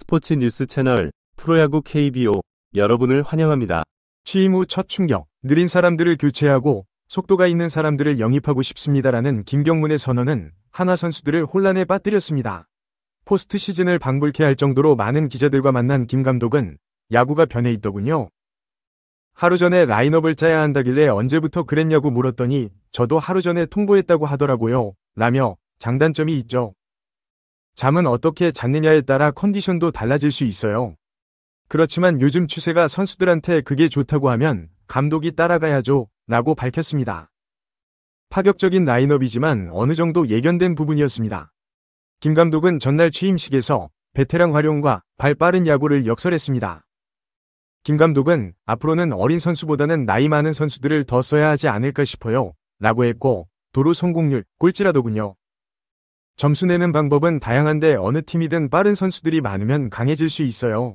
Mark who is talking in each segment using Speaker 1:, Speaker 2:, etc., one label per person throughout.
Speaker 1: 스포츠 뉴스 채널 프로야구 KBO 여러분을 환영합니다. 취임 후 첫 충격, 느린 사람들을 교체하고 속도가 있는 사람들을 영입하고 싶습니다라는 김경문의 선언은 하나 선수들을 혼란에 빠뜨렸습니다. 포스트 시즌을 방불케 할 정도로 많은 기자들과 만난 김 감독은 야구가 변해 있더군요. 하루 전에 라인업을 짜야 한다길래 언제부터 그랬냐고 물었더니 저도 하루 전에 통보했다고 하더라고요. 라며 장단점이 있죠. 잠은 어떻게 잤느냐에 따라 컨디션도 달라질 수 있어요. 그렇지만 요즘 추세가 선수들한테 그게 좋다고 하면 감독이 따라가야죠 라고 밝혔습니다. 파격적인 라인업이지만 어느 정도 예견된 부분이었습니다. 김 감독은 전날 취임식에서 베테랑 활용과 발빠른 야구를 역설했습니다. 김 감독은 앞으로는 어린 선수보다는 나이 많은 선수들을 더 써야 하지 않을까 싶어요. 라고 했고 도루 성공률 꼴찌라더군요. 점수 내는 방법은 다양한데 어느 팀이든 빠른 선수들이 많으면 강해질 수 있어요.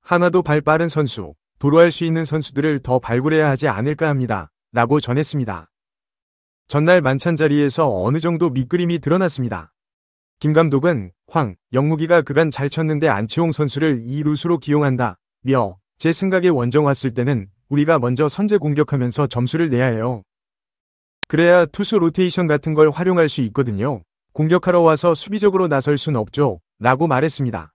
Speaker 1: 하나도 발 빠른 선수, 도로할 수 있는 선수들을 더 발굴해야 하지 않을까 합니다. 라고 전했습니다. 전날 만찬 자리에서 어느 정도 밑그림이 드러났습니다. 김 감독은 황, 영무기가 그간 잘 쳤는데 안채홍 선수를 이 루수로 기용한다. 며, 제 생각에 원정 왔을 때는 우리가 먼저 선제 공격하면서 점수를 내야 해요. 그래야 투수 로테이션 같은 걸 활용할 수 있거든요. 공격하러 와서 수비적으로 나설 순 없죠. 라고 말했습니다.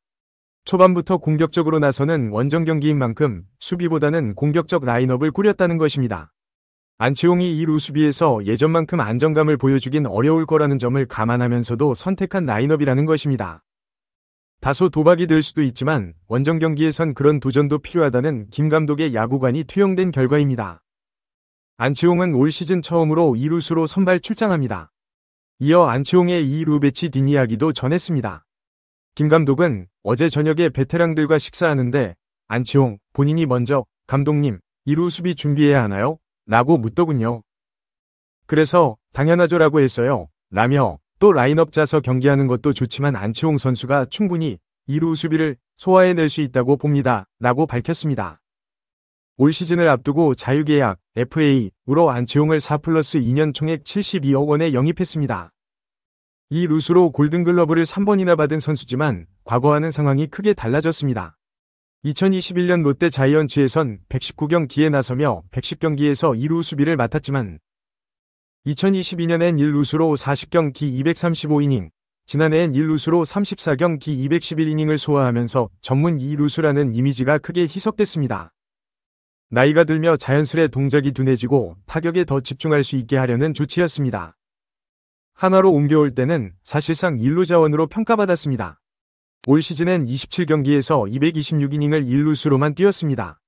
Speaker 1: 초반부터 공격적으로 나서는 원정 경기인 만큼 수비보다는 공격적 라인업을 꾸렸다는 것입니다. 안치홍이 이 루수비에서 예전만큼 안정감을 보여주긴 어려울 거라는 점을 감안하면서도 선택한 라인업이라는 것입니다. 다소 도박이 될 수도 있지만 원정 경기에선 그런 도전도 필요하다는 김 감독의 야구관이 투영된 결과입니다. 안치홍은 올 시즌 처음으로 이루수로 선발 출장합니다. 이어 안치홍의 이 루베치 딘 이야기도 전했습니다. 김 감독은 어제 저녁에 베테랑들과 식사하는데 안치홍 본인이 먼저 감독님 이루 수비 준비해야 하나요? 라고 묻더군요. 그래서 당연하죠 라고 했어요. 라며 또 라인업 짜서 경기하는 것도 좋지만 안치홍 선수가 충분히 이루 수비를 소화해낼 수 있다고 봅니다. 라고 밝혔습니다. 올 시즌을 앞두고 자유계약 FA으로 안치홍을 4 플러스 2년 총액 72억 원에 영입했습니다. 이 루스로 골든글러브를 3번이나 받은 선수지만 과거와는 상황이 크게 달라졌습니다. 2021년 롯데 자이언츠에선 119경기에 나서며 110경기에서 2루 수비를 맡았지만 2022년엔 1루수로 40경기 235이닝, 지난해엔 1루수로 34경기 211이닝을 소화하면서 전문 2루수라는 이미지가 크게 희석됐습니다. 나이가 들며 자연스레 동작이 둔해지고 타격에 더 집중할 수 있게 하려는 조치였습니다. 하나로 옮겨올 때는 사실상 1루 자원으로 평가받았습니다. 올 시즌엔 27경기에서 226이닝을 1루수로만 뛰었습니다.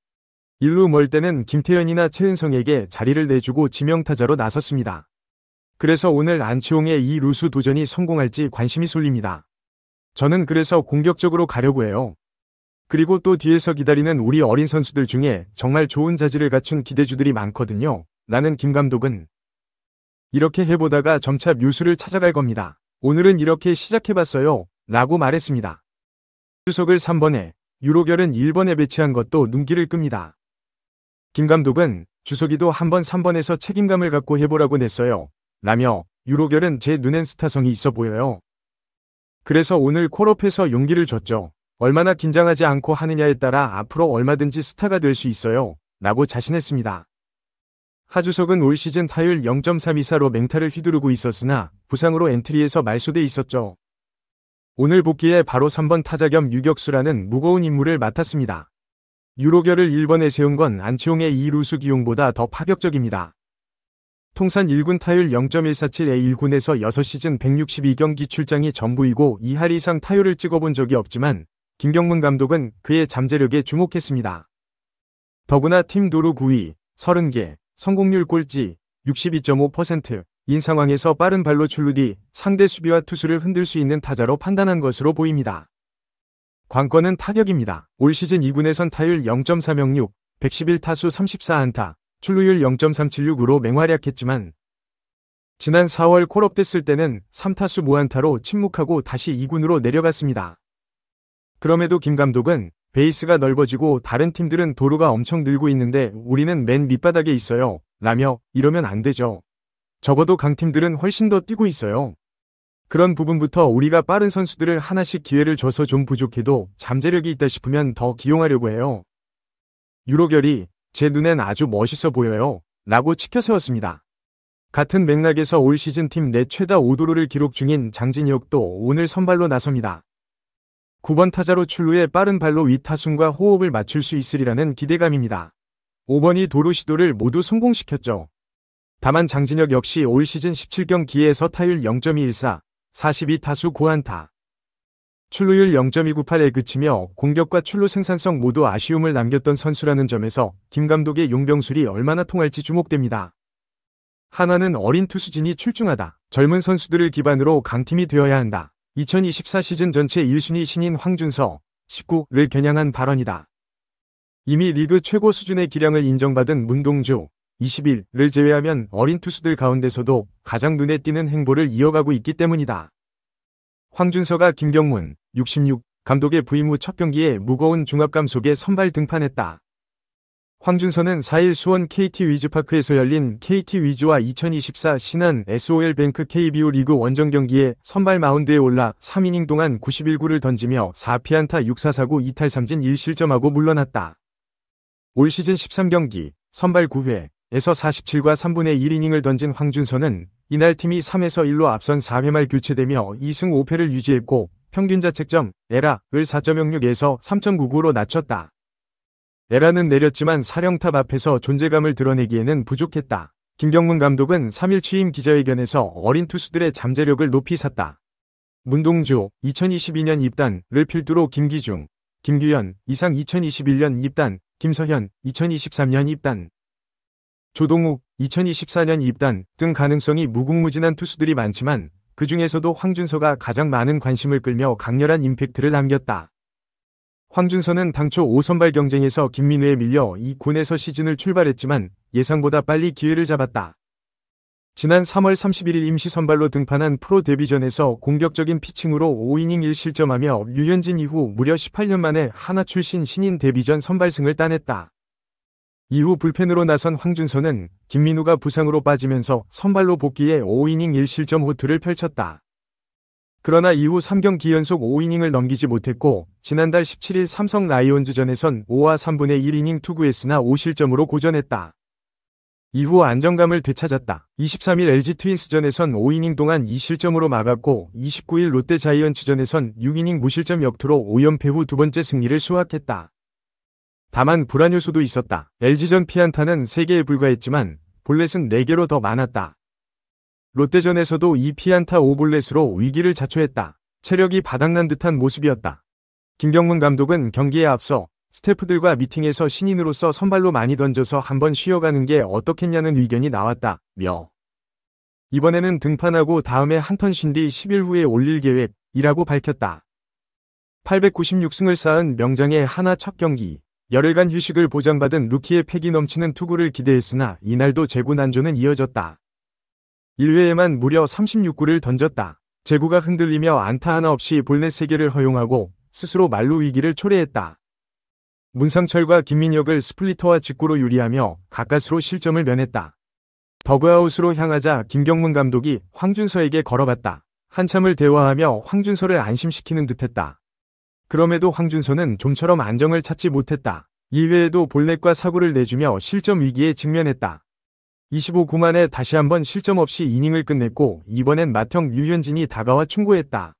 Speaker 1: 1루멀 때는 김태현이나 최은성에게 자리를 내주고 지명타자로 나섰습니다. 그래서 오늘 안치홍의 이 루수 도전이 성공할지 관심이 쏠립니다. 저는 그래서 공격적으로 가려고 해요. 그리고 또 뒤에서 기다리는 우리 어린 선수들 중에 정말 좋은 자질을 갖춘 기대주들이 많거든요. 라는김 감독은 이렇게 해보다가 점차 묘수를 찾아갈 겁니다. 오늘은 이렇게 시작해봤어요. 라고 말했습니다. 주석을 3번에 유로결은 1번에 배치한 것도 눈길을 끕니다. 김 감독은 주석이도 한번 3번에서 책임감을 갖고 해보라고 냈어요. 라며 유로결은 제 눈엔 스타성이 있어 보여요. 그래서 오늘 콜업해서 용기를 줬죠. 얼마나 긴장하지 않고 하느냐에 따라 앞으로 얼마든지 스타가 될 수 있어요. 라고 자신했습니다. 하주석은 올 시즌 타율 0.324로 맹타를 휘두르고 있었으나 부상으로 엔트리에서 말소돼 있었죠. 오늘 복귀에 바로 3번 타자 겸 유격수라는 무거운 임무를 맡았습니다. 유로결을 1번에 세운 건 안치홍의 2루수 기용보다 더 파격적입니다. 통산 1군 타율 0.147에 1군에서 6시즌 162경기 출장이 전부이고 2할 이상 타율을 찍어본 적이 없지만 김경문 감독은 그의 잠재력에 주목했습니다. 더구나 팀 도루 9위, 30개, 성공률 꼴찌, 62.5%인 상황에서 빠른 발로 출루뒤 상대 수비와 투수를 흔들 수 있는 타자로 판단한 것으로 보입니다. 관건은 타격입니다. 올 시즌 2군에선 타율 0.306, 111타수 34안타, 출루율 0.376으로 맹활약했지만 지난 4월 콜업됐을 때는 3타수 무안타로 침묵하고 다시 2군으로 내려갔습니다. 그럼에도 김 감독은 베이스가 넓어지고 다른 팀들은 도로가 엄청 늘고 있는데 우리는 맨 밑바닥에 있어요. 라며 이러면 안 되죠. 적어도 강팀들은 훨씬 더 뛰고 있어요. 그런 부분부터 우리가 빠른 선수들을 하나씩 기회를 줘서 좀 부족해도 잠재력이 있다 싶으면 더 기용하려고 해요. 유로결이 제 눈엔 아주 멋있어 보여요. 라고 치켜세웠습니다. 같은 맥락에서 올 시즌 팀 내 최다 5도로를 기록 중인 장진혁도 오늘 선발로 나섭니다. 9번 타자로 출루해 빠른 발로 위타순과 호흡을 맞출 수 있으리라는 기대감입니다. 5번이 도루 시도를 모두 성공시켰죠. 다만 장진혁 역시 올 시즌 17경기에서 타율 0.214, 42타수 고안타. 출루율 0.298에 그치며 공격과 출루 생산성 모두 아쉬움을 남겼던 선수라는 점에서 김 감독의 용병술이 얼마나 통할지 주목됩니다. 하나는 어린 투수진이 출중하다. 젊은 선수들을 기반으로 강팀이 되어야 한다. 2024 시즌 전체 1순위 신인 황준서 19를 겨냥한 발언이다. 이미 리그 최고 수준의 기량을 인정받은 문동주 2 1을 제외하면 어린 투수들 가운데서도 가장 눈에 띄는 행보를 이어가고 있기 때문이다. 황준서가 김경문 66 감독의 부임 후 첫 경기에 무거운 중압감 속에 선발 등판했다. 황준선은 4일 수원 KT 위즈파크에서 열린 KT 위즈와 2024 신한 SOL뱅크 KBO 리그 원정 경기에 선발 마운드에 올라 3이닝 동안 91구를 던지며 4피안타 6사사구 2탈3진 1실점하고 물러났다. 올 시즌 13경기 선발 9회에서 47과 3분의 1이닝을 던진 황준선은 이날 팀이 3에서 1로 앞선 4회 말 교체되며 2승 5패를 유지했고 평균자책점 에라을 4.06에서 3.99로 낮췄다. 에라는 내렸지만 사령탑 앞에서 존재감을 드러내기에는 부족했다. 김경문 감독은 3일 취임 기자회견에서 어린 투수들의 잠재력을 높이 샀다. 문동주 2022년 입단을 필두로 김기중, 김규현 이상 2021년 입단, 김서현 2023년 입단, 조동욱 2024년 입단 등 가능성이 무궁무진한 투수들이 많지만 그 중에서도 황준서가 가장 많은 관심을 끌며 강렬한 임팩트를 남겼다. 황준서는 당초 5선발 경쟁에서 김민우에 밀려 2군에서 시즌을 출발했지만 예상보다 빨리 기회를 잡았다. 지난 3월 31일 임시선발로 등판한 프로 데뷔전에서 공격적인 피칭으로 5이닝 1실점하며 유현진 이후 무려 18년 만에 하나 출신 신인 데뷔전 선발승을 따냈다. 이후 불펜으로 나선 황준서는 김민우가 부상으로 빠지면서 선발로 복귀해 5이닝 1실점 호투를 펼쳤다. 그러나 이후 3경기 연속 5이닝을 넘기지 못했고 지난달 17일 삼성 라이온즈전에선 5와 3분의 1이닝 투구했으나 5실점으로 고전했다. 이후 안정감을 되찾았다. 23일 LG 트윈스전에선 5이닝 동안 2실점으로 막았고 29일 롯데 자이언츠전에선 6이닝 무실점 역투로 5연패 후 두 번째 승리를 수확했다. 다만 불안 요소도 있었다. LG전 피안타는 3개에 불과했지만 볼넷은 4개로 더 많았다. 롯데전에서도 이 피안타 오블렛으로 위기를 자초했다. 체력이 바닥난 듯한 모습이었다. 김경문 감독은 경기에 앞서 스태프들과 미팅에서 신인으로서 선발로 많이 던져서 한번 쉬어가는 게 어떻겠냐는 의견이 나왔다. 며 이번에는 등판하고 다음에 한턴 쉰 뒤 10일 후에 올릴 계획이라고 밝혔다. 896승을 쌓은 명장의 하나 첫 경기, 열흘간 휴식을 보장받은 루키의 패기 넘치는 투구를 기대했으나 이날도 재구 난조는 이어졌다. 1회에만 무려 36구를 던졌다. 제구가 흔들리며 안타 하나 없이 볼넷 3개를 허용하고 스스로 말루 위기를 초래했다. 문상철과 김민혁을 스플리터와 직구로 유리하며 가까스로 실점을 면했다. 더그아웃으로 향하자 김경문 감독이 황준서에게 걸어봤다. 한참을 대화하며 황준서를 안심시키는 듯했다. 그럼에도 황준서는 좀처럼 안정을 찾지 못했다. 2회에도 볼넷과 사구를 내주며 실점 위기에 직면했다. 25구만에 다시 한번 실점 없이 이닝을 끝냈고 이번엔 마형 류현진이 다가와 충고했다.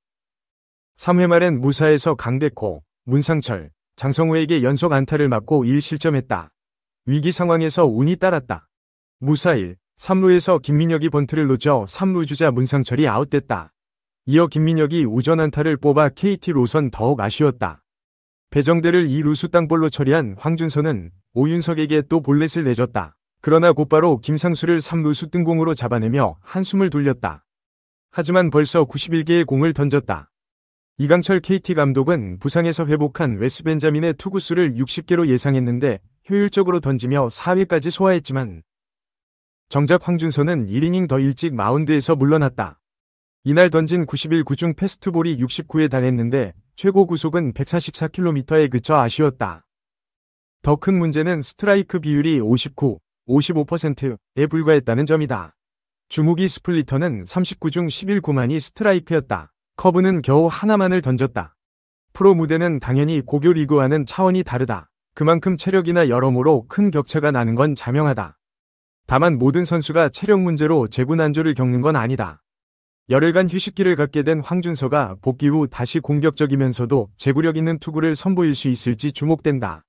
Speaker 1: 3회 말엔 무사에서 강백호, 문상철, 장성우에게 연속 안타를 맞고 1실점했다. 위기 상황에서 운이 따랐다. 무사 1, 3루에서 김민혁이 번트를 놓쳐 3루 주자 문상철이 아웃됐다. 이어 김민혁이 우전 안타를 뽑아 KT 로선 더욱 아쉬웠다. 배정대를 2루수 땅볼로 처리한 황준선은 오윤석에게 또 볼넷을 내줬다. 그러나 곧바로 김상수를 3루수 뜬공으로 잡아내며 한숨을 돌렸다. 하지만 벌써 91개의 공을 던졌다. 이강철 KT 감독은 부상에서 회복한 웨스 벤자민의 투구수를 60개로 예상했는데 효율적으로 던지며 4회까지 소화했지만 정작 황준서는 1이닝 더 일찍 마운드에서 물러났다. 이날 던진 91 구중 패스트볼이 69에 달했는데 최고 구속은 144km에 그쳐 아쉬웠다. 더 큰 문제는 스트라이크 비율이 59, 55%에 불과했다는 점이다. 주무기 스플리터는 39중 11구만이 스트라이크였다. 커브는 겨우 하나만을 던졌다. 프로 무대는 당연히 고교 리그와는 차원이 다르다. 그만큼 체력이나 여러모로 큰 격차가 나는 건 자명하다. 다만 모든 선수가 체력 문제로 재구난조를 겪는 건 아니다. 열흘간 휴식기를 갖게 된 황준서가 복귀 후 다시 공격적이면서도 재구력 있는 투구를 선보일 수 있을지 주목된다.